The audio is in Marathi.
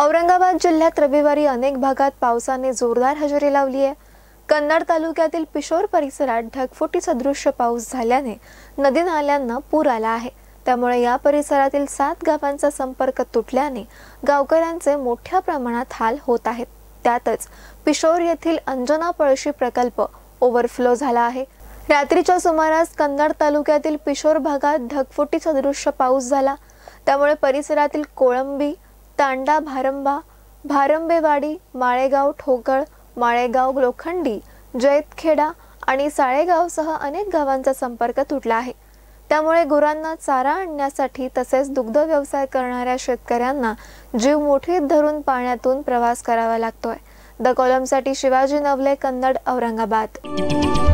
औरंगाबाद जिल्ह्यात रविवारी अनेक भागात पावसाने जोरदार हजेरी लावली आहे कन्नड तालुक्यातील पिशोर परिसरात ढगफुटी सदृश्य पाऊस झाल्याने नदी नाल्यांना पूर आला आहे त्यामुळे या परिसरातील सात गावांचा संपर्क तुटल्याने गावकऱ्यांचे मोठ्या प्रमाणात हाल होत आहेत त्यातच पिशोर येथील अंजना पळशी प्रकल्प ओव्हरफ्लो झाला आहे रात्रीच्या सुमारास कन्नड तालुक्यातील पिशोर भागात ढगफुटी सदृश्य पाऊस झाला त्यामुळे परिसरातील कोळंबी तांडा भारंबा भारंबेवाडी माळेगाव ठोकळ माळेगाव लोखंडी जैतखेडा आणि साळेगावसह अनेक गावांचा संपर्क तुटला आहे त्यामुळे गुरांना चारा आणण्यासाठी तसेच दुग्ध व्यवसाय करणाऱ्या शेतकऱ्यांना जीव मोठीत धरून पाण्यातून प्रवास करावा लागतोय द कॉलमसाठी शिवाजी नवले कन्नड औरंगाबाद